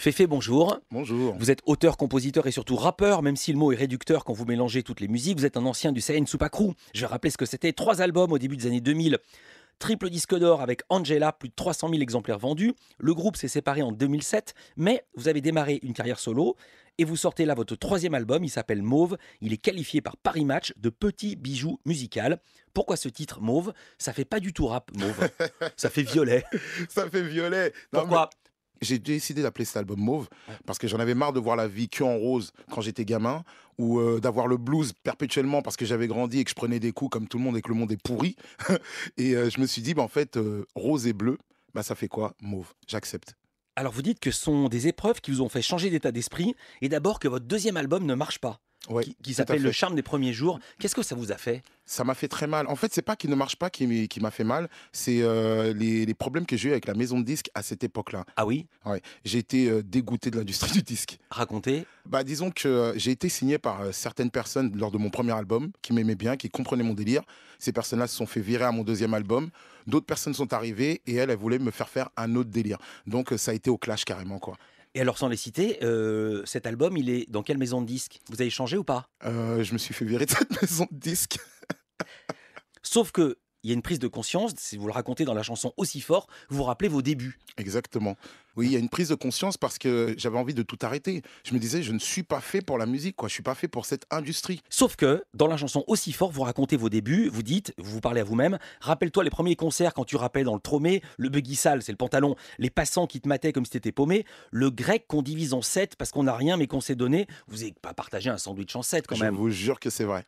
Féfé, bonjour. Bonjour. Vous êtes auteur, compositeur et surtout rappeur, même si le mot est réducteur quand vous mélangez toutes les musiques. Vous êtes un ancien du Sayen Supakru. Je vais rappeler ce que c'était. Trois albums au début des années 2000. Triple disque d'or avec Angela, plus de 300 000 exemplaires vendus. Le groupe s'est séparé en 2007, mais vous avez démarré une carrière solo et vous sortez là votre troisième album. Il s'appelle Mauve. Il est qualifié par Paris Match de petit bijou musical. Pourquoi ce titre Mauve Ça fait pas du tout rap, Mauve. ça fait violet. Ça fait violet. Pourquoi j'ai décidé d'appeler cet album Mauve parce que j'en avais marre de voir la vie que en rose quand j'étais gamin ou euh, d'avoir le blues perpétuellement parce que j'avais grandi et que je prenais des coups comme tout le monde et que le monde est pourri. et euh, je me suis dit, bah, en fait, euh, rose et bleu, bah, ça fait quoi Mauve, j'accepte. Alors vous dites que ce sont des épreuves qui vous ont fait changer d'état d'esprit et d'abord que votre deuxième album ne marche pas qui, s'appelle Le charme des premiers jours. Qu'est-ce que ça vous a fait ça m'a fait très mal. En fait, c'est pas qu'il ne marche pas qui, m'a fait mal, c'est euh, les, problèmes que j'ai eu avec la maison de disques à cette époque-là. Ah oui J'ai été euh, dégoûté de l'industrie du disque. Racontez. Bah, disons que euh, j'ai été signé par certaines personnes lors de mon premier album qui m'aimaient bien, qui comprenaient mon délire. Ces personnes-là se sont fait virer à mon deuxième album. D'autres personnes sont arrivées et elles, elles voulaient me faire faire un autre délire. Donc, ça a été au clash carrément, quoi. Et alors, sans les citer, euh, cet album, il est dans quelle maison de disques Vous avez changé ou pas euh, Je me suis fait virer de cette maison de disques. Sauf que il y a une prise de conscience, si vous le racontez dans la chanson aussi fort, vous vous rappelez vos débuts. Exactement. Oui, il y a une prise de conscience parce que j'avais envie de tout arrêter. Je me disais, je ne suis pas fait pour la musique, je ne suis pas fait pour cette industrie. Sauf que dans la chanson aussi fort, vous racontez vos débuts, vous dites, vous vous parlez à vous-même, rappelle-toi les premiers concerts quand tu rappelles dans le Tromé, le buggy sale, c'est le pantalon, les passants qui te mataient comme si t'étais paumé, le grec qu'on divise en sept parce qu'on n'a rien mais qu'on s'est donné, vous n'avez pas partagé un sandwich en sept quand même. Je vous jure que c'est vrai.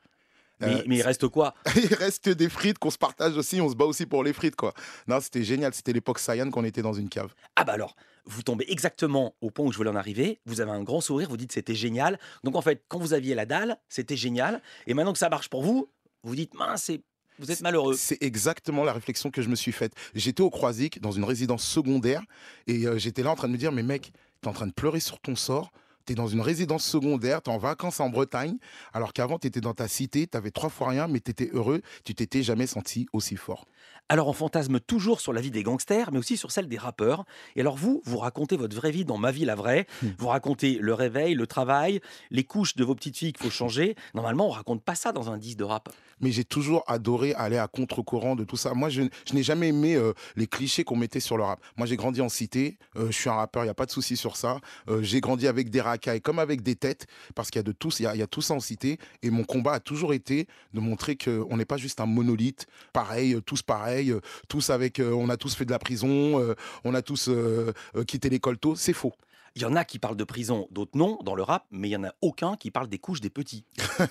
Euh, mais, il reste quoi Il reste des frites qu'on se partage aussi, on se bat aussi pour les frites quoi. Non, c'était génial, c'était l'époque Saiyan qu'on était dans une cave. Ah bah alors, vous tombez exactement au point où je voulais en arriver, vous avez un grand sourire, vous dites c'était génial. Donc en fait, quand vous aviez la dalle, c'était génial et maintenant que ça marche pour vous, vous dites mince, vous êtes malheureux. C'est exactement la réflexion que je me suis faite. J'étais au Croisic, dans une résidence secondaire, et euh, j'étais là en train de me dire, mais mec, t'es en train de pleurer sur ton sort, tu es dans une résidence secondaire, tu es en vacances en Bretagne, alors qu'avant tu étais dans ta cité, tu avais trois fois rien, mais tu étais heureux, tu t'étais jamais senti aussi fort. Alors on fantasme toujours sur la vie des gangsters, mais aussi sur celle des rappeurs. Et alors vous, vous racontez votre vraie vie dans Ma vie la vraie, hmm. vous racontez le réveil, le travail, les couches de vos petites filles qu'il faut changer. Normalement on raconte pas ça dans un disque de rap. Mais j'ai toujours adoré aller à contre-courant de tout ça. Moi je, n'ai jamais aimé euh, les clichés qu'on mettait sur le rap. Moi j'ai grandi en cité, euh, je suis un rappeur, il n'y a pas de souci sur ça. Euh, j'ai grandi avec des comme avec des têtes, parce qu'il y a de tous, il y a, il y a tout en cité. Et mon combat a toujours été de montrer qu'on n'est pas juste un monolithe, pareil, tous pareils, tous avec, euh, on a tous fait de la prison, euh, on a tous euh, quitté l'école tôt. C'est faux. Il y en a qui parlent de prison, d'autres non, dans le rap, mais il n'y en a aucun qui parle des couches des petits.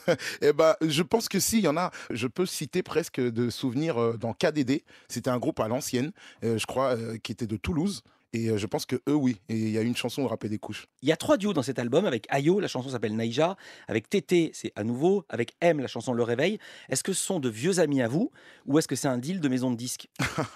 eh ben, je pense que si, il y en a. Je peux citer presque de souvenirs dans KDD. C'était un groupe à l'ancienne, je crois, qui était de Toulouse. Et euh, je pense que eux, oui. Et il y a une chanson, Rapper des couches. Il y a trois duos dans cet album. Avec Ayo, la chanson s'appelle Naija, Avec Tété, c'est à nouveau. Avec M, la chanson Le Réveil. Est-ce que ce sont de vieux amis à vous ou est-ce que c'est un deal de maison de disques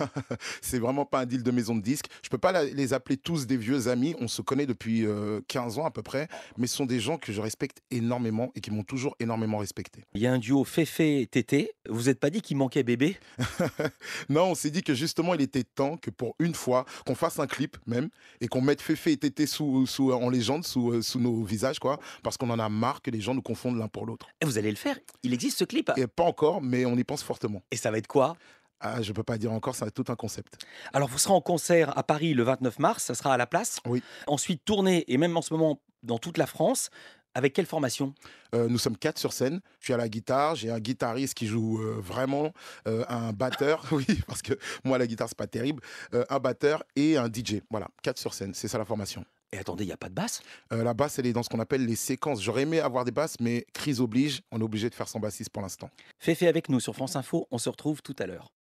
C'est vraiment pas un deal de maison de disques. Je peux pas les appeler tous des vieux amis. On se connaît depuis 15 euh, ans à peu près. Mais ce sont des gens que je respecte énormément et qui m'ont toujours énormément respecté. Il y a un duo Féfé-Tété. Vous n'êtes pas dit qu'il manquait bébé Non, on s'est dit que justement, il était temps que pour une fois, qu'on fasse un clip même, et qu'on mette fait et Tété sous, sous, en légende, euh, sous, nos visages, quoi, parce qu'on en a marre que les gens nous confondent l'un pour l'autre. Et vous allez le faire Il existe ce clip et Pas encore, mais on y pense fortement. Et ça va être quoi ah, je peux pas dire encore, ça va être tout un concept. Alors, vous serez en concert à Paris le 29 mars, ça sera à la place. Oui. Ensuite, tournée, et même en ce moment, dans toute la France. Avec quelle formation euh, Nous sommes quatre sur scène. Je suis à la guitare, j'ai un guitariste qui joue euh, vraiment, euh, un batteur, oui, parce que moi la guitare c'est pas terrible, un batteur et un DJ. Voilà, quatre sur scène, c'est ça la formation. Et attendez, il n'y a pas de basse La basse, elle est dans ce qu'on appelle les séquences. J'aurais aimé avoir des basses, mais crise oblige, on est obligé de faire sans bassiste pour l'instant. Féfé avec nous sur France Info, on se retrouve tout à l'heure.